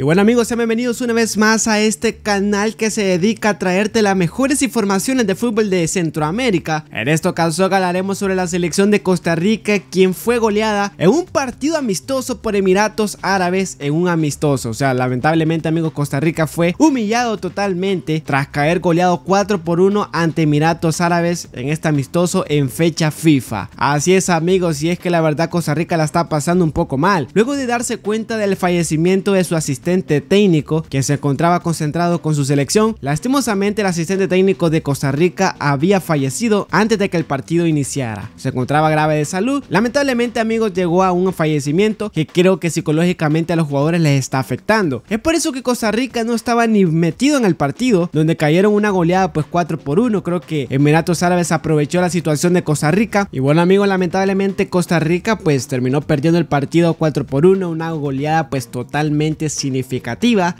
Y bueno amigos, sean bienvenidos una vez más a este canal que se dedica a traerte las mejores informaciones de fútbol de Centroamérica. En esta ocasión hablaremos sobre la selección de Costa Rica, quien fue goleada en un partido amistoso por Emiratos Árabes en un amistoso. O sea, lamentablemente amigos, Costa Rica fue humillado totalmente tras caer goleado 4 por 1 ante Emiratos Árabes en este amistoso en fecha FIFA. Así es amigos, y es que la verdad Costa Rica la está pasando un poco mal. Luego de darse cuenta del fallecimiento de su asistente técnico, que se encontraba concentrado con su selección. Lastimosamente, el asistente técnico de Costa Rica había fallecido antes de que el partido iniciara. Se encontraba grave de salud. Lamentablemente, amigos, llegó a un fallecimiento que creo que psicológicamente a los jugadores les está afectando. Es por eso que Costa Rica no estaba ni metido en el partido, donde cayeron una goleada pues 4 por 1. Creo que Emiratos Árabes aprovechó la situación de Costa Rica. Y bueno, amigos, lamentablemente Costa Rica pues terminó perdiendo el partido 4 por 1, una goleada pues totalmente sin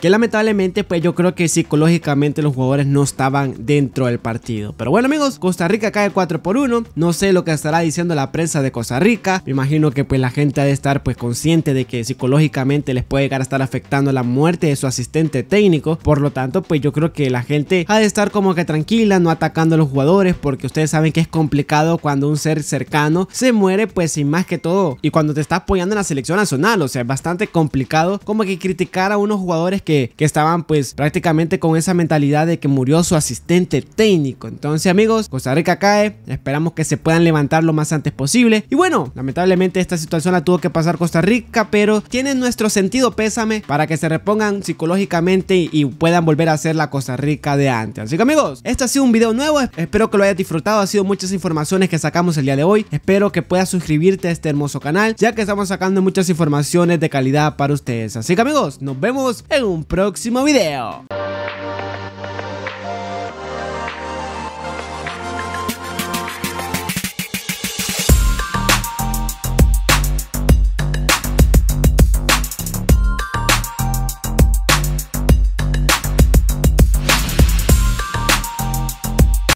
que lamentablemente pues yo creo que psicológicamente los jugadores no estaban dentro del partido. Pero bueno amigos, Costa Rica cae 4 por 1, no sé lo que estará diciendo la prensa de Costa Rica, me imagino que pues la gente ha de estar pues consciente de que psicológicamente les puede llegar a estar afectando la muerte de su asistente técnico, por lo tanto pues yo creo que la gente ha de estar como que tranquila, no atacando a los jugadores porque ustedes saben que es complicado cuando un ser cercano se muere pues sin más que todo y cuando te está apoyando en la selección nacional, o sea es bastante complicado como que criticar a unos jugadores que, estaban pues prácticamente con esa mentalidad de que murió su asistente técnico. Entonces amigos, Costa Rica cae, esperamos que se puedan levantar lo más antes posible. Y bueno, lamentablemente esta situación la tuvo que pasar Costa Rica, pero tienen nuestro sentido pésame para que se repongan psicológicamente y, puedan volver a ser la Costa Rica de antes. Así que amigos, este ha sido un video nuevo, espero que lo hayas disfrutado, ha sido muchas informaciones que sacamos el día de hoy, espero que puedas suscribirte a este hermoso canal, ya que estamos sacando muchas informaciones de calidad para ustedes. Así que amigos, nos vemos en un próximo video.